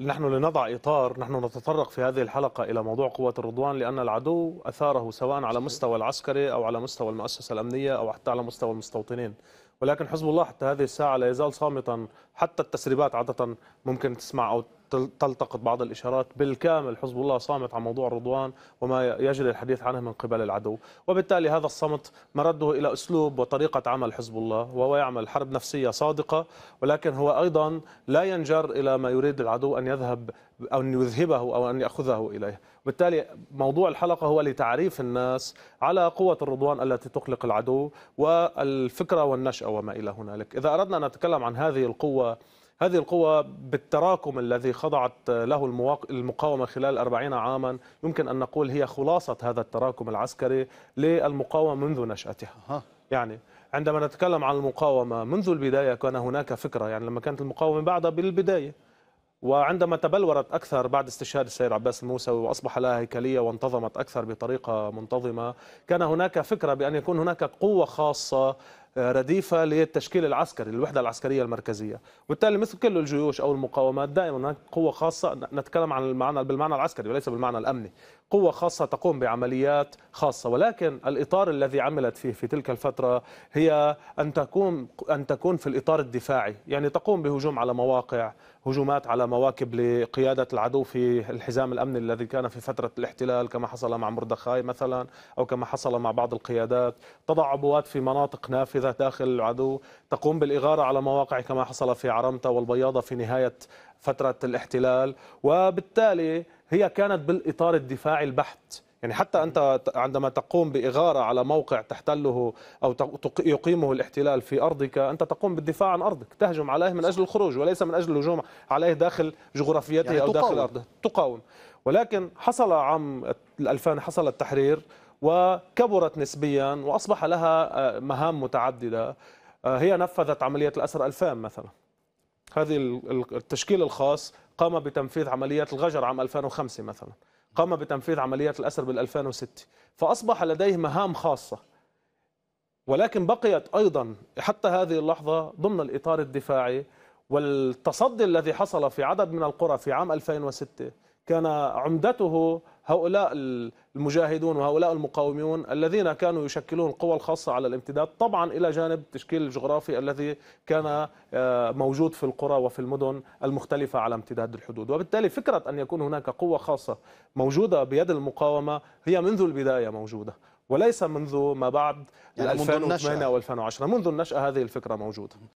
نحن لنضع إطار نحن نتطرق في هذه الحلقة إلى موضوع قوة الرضوان لأن العدو أثاره سواء على مستوى العسكري أو على مستوى المؤسسة الأمنية أو حتى على مستوى المستوطنين ولكن حزب الله حتى هذه الساعة لا يزال صامتا حتى التسريبات عادة ممكن تسمع أو تلتقط بعض الإشارات بالكامل حزب الله صامت عن موضوع رضوان وما يجري الحديث عنه من قبل العدو وبالتالي هذا الصمت مرده إلى أسلوب وطريقة عمل حزب الله وهو يعمل حرب نفسية صادقة ولكن هو أيضا لا ينجر إلى ما يريد العدو أن يذهب أو أن يذهبه أو أن يأخذه إليه بالتالي موضوع الحلقة هو لتعريف الناس على قوة الرضوان التي تقلق العدو والفكرة والنشأة وما إلى هنالك إذا أردنا أن نتكلم عن هذه القوة هذه القوة بالتراكم الذي خضعت له المقاومة خلال أربعين عاما يمكن أن نقول هي خلاصة هذا التراكم العسكري للمقاومة منذ نشأتها يعني عندما نتكلم عن المقاومة منذ البداية كان هناك فكرة يعني لما كانت المقاومة بعدها بالبداية وعندما تبلورت أكثر بعد استشهاد السيد عباس الموسوي وأصبح لها هيكلية وانتظمت أكثر بطريقة منتظمة كان هناك فكرة بأن يكون هناك قوة خاصة رديفه للتشكيل العسكري للوحده العسكريه المركزيه وبالتالي مثل كل الجيوش او المقاومات دائما هناك قوه خاصه نتكلم عن المعنى بالمعنى العسكري وليس بالمعنى الامني قوه خاصه تقوم بعمليات خاصه ولكن الاطار الذي عملت فيه في تلك الفتره هي ان تكون ان تكون في الاطار الدفاعي يعني تقوم بهجوم على مواقع هجومات على مواكب لقياده العدو في الحزام الامني الذي كان في فتره الاحتلال كما حصل مع مردخاي مثلا او كما حصل مع بعض القيادات تضع عبوات في مناطق نافذه تنفذها داخل العدو تقوم بالإغارة على مواقع كما حصل في عرمتة والبياضة في نهاية فترة الاحتلال وبالتالي هي كانت بالإطار الدفاعي البحت يعني حتى أنت عندما تقوم بإغارة على موقع تحتله أو يقيمه الاحتلال في أرضك أنت تقوم بالدفاع عن أرضك تهجم عليه من أجل الخروج وليس من أجل الهجوم عليه داخل جغرافيته يعني أو تقاوم. داخل أرضه تقاوم ولكن حصل عام 2000 حصل التحرير وكبرت نسبيا وأصبح لها آه، مهام متعددة آه، هي نفذت عملية الأسر 2000 مثلا هذه التشكيل الخاص قام بتنفيذ عمليات الغجر عام 2005 مثلا قام بتنفيذ عمليات الاسر الأسر بال2006 فأصبح لديه مهام خاصة ولكن بقيت أيضا حتى هذه اللحظة ضمن الإطار الدفاعي والتصدي الذي حصل في عدد من القرى في عام 2006 كان عمدته هؤلاء المجاهدون وهؤلاء المقاومون الذين كانوا يشكلون القوى الخاصة على الامتداد طبعا إلى جانب التشكيل الجغرافي الذي كان آه، موجود في القرى وفي المدن المختلفة على امتداد الحدود وبالتالي فكرة أن يكون هناك قوة خاصة موجودة بيد المقاومة هي منذ البداية موجودة وليس منذ ما بعد يعني 2008 و2010 منذ النشأة هذه الفكرة موجودة